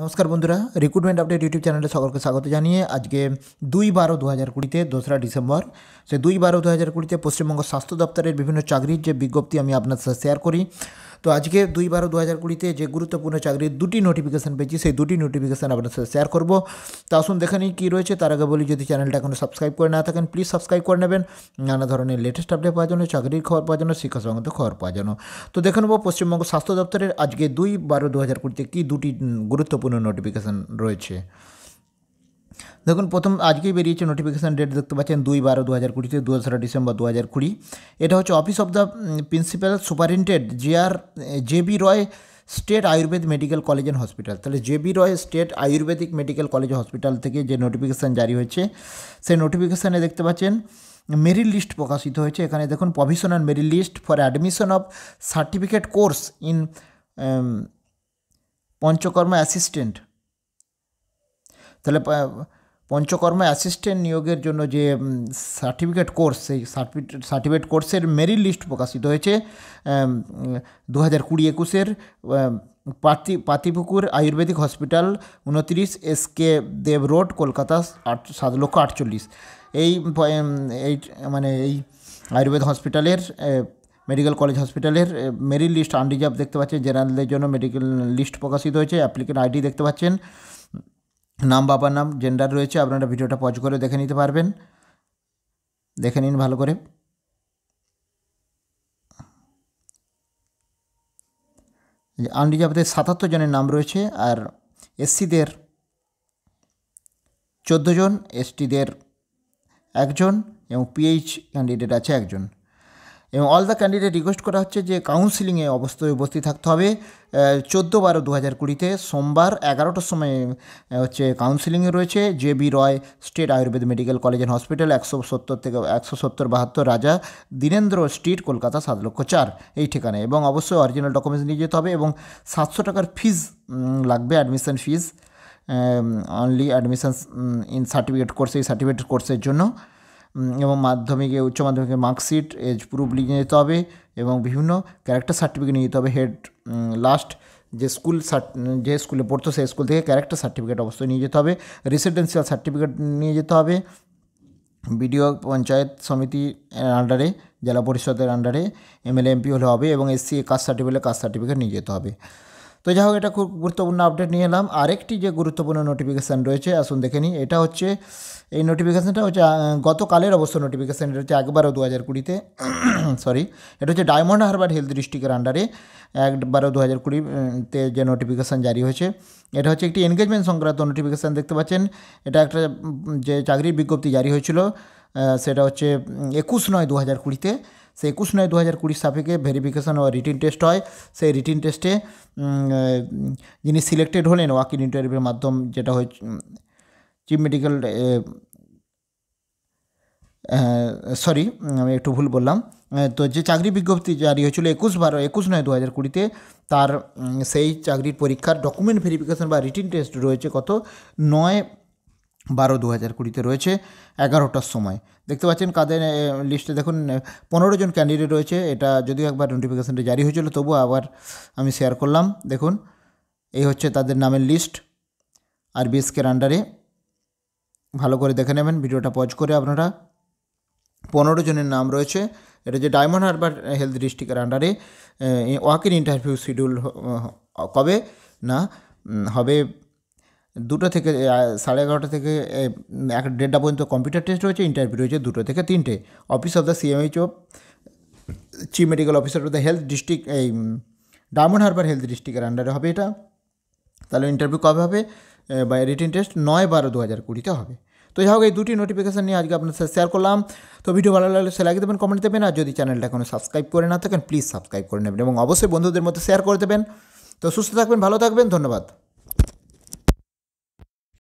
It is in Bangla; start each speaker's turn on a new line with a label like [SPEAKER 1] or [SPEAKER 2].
[SPEAKER 1] নমস্কার বন্ধুরা রিক্রুটমেন্ট আপডেট ইউটিউব চ্যানেলে সকলকে স্বাগত জানিয়ে আজকে দুই বারো দু হাজার কুড়িতে দোসরা ডিসেম্বর সে দুই বারো দু হাজার কুড়িতে পশ্চিমবঙ্গ স্বাস্থ্য দপ্তরের বিভিন্ন চাকরির যে বিজ্ঞপ্তি আমি আপনার সাথে শেয়ার করি তো আজকে দুই বারো দু হাজার কুড়িতে যে গুরুত্বপূর্ণ চাকরির দুটি নোটিফিকেশান পেয়েছি সেই দুটি নোটিফিকেশান আপনার সাথে শেয়ার করবো তো আসুন দেখে নিই কী রয়েছে তার আগে বলি যদি চ্যানেলটা এখনও সাবস্ক্রাইব করে না থাকেন প্লিজ সাবস্ক্রাইব করে নেবেন নানা ধরনের লেটেস্ট আপডেট পাওয়ার জন্য চাকরির খবর পাওয়ার জন্য শিক্ষা সংক্রান্ত খবর পাওয়ার জন্য তো দেখে নেবো পশ্চিমবঙ্গ স্বাস্থ্য দপ্তরের আজকে দুই বারো দু হাজার কুড়িতে কী দুটি গুরুত্বপূর্ণ নোটিফিকেশান রয়েছে দেখুন প্রথম আজকেই বেরিয়েছে নোটিফিকেশান ডেট দেখতে পাচ্ছেন দুই বারো দু হাজার কুড়িতে দোসরা ডিসেম্বর দু হাজার কুড়ি এটা হচ্ছে office of the principal superintend J R J B Roy state Ayurveda medical college and hospital তাহলে J B Roy state Ayurvedic medical college hospital থেকে যে নোটিফিকেশান জারি হয়েছে সেই নোটিফিকেশানে দেখতে পাচ্ছেন মেরিট লিস্ট প্রকাশিত হয়েছে এখানে দেখুন provisional merit list for admission of certificate course in Panchakarma assistant তাহলে পঞ্চকর্ম অ্যাসিস্ট্যান্ট নিয়োগের জন্য যে সার্টিফিকেট কোর্স সেই সার্টিফিকেট কোর্সের মেরিট লিস্ট প্রকাশিত হয়েছে দু হাজার কুড়ি একুশের পাতি পাতিপুকুর আয়ুর্বেদিক হসপিটাল উনত্রিশ S K Deb road Kolkata আট সাত লক্ষ আটচল্লিশ এই এই মানে এই আয়ুর্বেদ হসপিটালের মেডিকেল কলেজ হসপিটালের মেরিট লিস্ট আনরিজার্ভ দেখতে পাচ্ছেন জেনারেলদের জন্য মেডিকেল লিস্ট প্রকাশিত হয়েছে অ্যাপ্লিকেন্ট আইডি দেখতে পাচ্ছেন নাম বাবার নাম জেন্ডার রয়েছে আপনারা ভিডিওটা পজ করে দেখে নিতে পারবেন দেখে নিন ভালো করে আনরিজার্ভদের সাতাত্তর জনের নাম রয়েছে আর এসসিদের চোদ্দো জন এসটিদের একজন এবং পিএইচ ক্যান্ডিডেট আছে একজন এবং অল দ্য ক্যান্ডিডেট রিকোয়েস্ট করা হচ্ছে যে কাউন্সিলিংয়ে অবস্থায় উপস্থিত থাকতে হবে চোদ্দো বারো দু হাজার কুড়িতে সোমবার এগারোটার সময় হচ্ছে কাউন্সিলিংয়ে রয়েছে J B Roy state Ayurveda medical college and hospital একশো সত্তর থেকে একশো সত্তর বাহাত্তর রাজা দীনেন্দ্র স্ট্রিট কলকাতা সাত লক্ষ চার এই ঠিকানায় এবং অবশ্যই অরিজিনাল ডকুমেন্টস নিয়ে যেতে হবে এবং সাতশো টাকার ফিজ লাগবে admission fees only admission in certificate কোর্সে এই সার্টিফিকেট কোর্সের জন্য এবং মাধ্যমিক ও উচ্চ মাধ্যমিকের মার্কশিট এজ প্রুফ লিজেতে হবে এবং বিভিন্ন ক্যারেক্টার সার্টিফিকেট নিয়ে যেতে হবে হেড लास्ट যে স্কুল যে স্কুলে পড়তো সেই স্কুল থেকে ক্যারেক্টার সার্টিফিকেট অবশ্যই নিয়ে যেতে হবে रेसिডেন্সিয়াল সার্টিফিকেট নিয়ে যেতে হবে ভিডিও पंचायत সমিতি আন্ডারে জেলা পরিষদের আন্ডারে এমএলএমপি হলে হবে এবং S C caste certificate caste certificate নিয়ে যেতে হবে তো যাই হোক এটা খুব গুরুত্বপূর্ণ আপডেট নিয়ে এলাম আরেকটি যে গুরুত্বপূর্ণ নোটিফিকেশান রয়েছে আসুন দেখে নিই এটা হচ্ছে এই নোটিফিকেশানটা হচ্ছে গতকালের অবশ্য নোটিফিকেশান এটা হচ্ছে একবারও দু হাজার কুড়িতে সরি এটা হচ্ছে ডায়মন্ড হারবার হেলথ ডিস্ট্রিক্টের আন্ডারে একবারও দু হাজার কুড়িতে যে নোটিফিকেশান জারি হয়েছে এটা হচ্ছে একটি এনগেজমেন্ট সংক্রান্ত নোটিফিকেশান দেখতে পাচ্ছেন এটা একটা যে চাকরির বিজ্ঞপ্তি জারি হয়েছিল সেটা হচ্ছে একুশ নয় দু হাজার কুড়িতে সে একুশ নয় দু হাজার কুড়ির সাপেক্ষে ভেরিফিকেশন ও রিটিন টেস্ট হয় সেই রিটিন টেস্টে যিনি সিলেক্টেড হলেন ওয়াকিং ইন্টারভিউর মাধ্যম যেটা হয় চিফ মেডিকেল সরি আমি একটু ভুল বললাম তো যে চাকরি বিজ্ঞপ্তি জারি হয়েছিল একুশ বারো একুশ নয় দু হাজার কুড়িতে তার সেই চাকরির পরীক্ষার ডকুমেন্ট ভেরিফিকেশন বা রিটিন টেস্ট রয়েছে কত নয় বারো দু হাজার কুড়িতে রয়েছে এগারোটার সময় দেখতে পাচ্ছেন কাদের লিস্টে দেখুন পনেরো জন ক্যান্ডিডেট রয়েছে এটা যদিও একবার নোটিফিকেশানটা জারি হয়েছিল তবু আবার আমি শেয়ার করলাম দেখুন এই হচ্ছে তাদের নামের লিস্ট আর বিএসকের আন্ডারে ভালো করে দেখে নেবেন ভিডিওটা পজ করে আপনারা পনেরো জনের নাম রয়েছে এটা যে ডায়মন্ড হারবার হেলথ ডিস্ট্রিক্টের আন্ডারে ওয়াকিং ইন্টারভিউ শিডিউল কবে না হবে দুটো থেকে সাড়ে এগারোটা থেকে এক দেড়টা পর্যন্ত কম্পিউটার টেস্ট রয়েছে ইন্টারভিউ রয়েছে দুটো থেকে তিনটে office of the C M H O of chief medical officer of the health district এই ডায়মন্ড হারবার হেলথ ডিস্ট্রিক্টের আন্ডারে হবে এটা তাহলে ইন্টারভিউ কবে হবে বা রিটেন টেস্ট নয় বারো দু হাজার কুড়িতে হবে তো যাই হোক এই দুটি নোটিফিকেশান নিয়ে আজকে আপনার সাথে শেয়ার করলাম তো ভিডিও ভালো লাগলে সে লাগিয়ে দেবেন কমেন্ট দেবেন আর যদি চ্যানেলটা এখনও সাবস্ক্রাইব করে না থাকেন প্লিজ সাবস্ক্রাইব করে নেবেন এবং অবশ্যই বন্ধুদের মধ্যে শেয়ার করে দেবেন তো সুস্থ থাকবেন ভালো থাকবেন ধন্যবাদ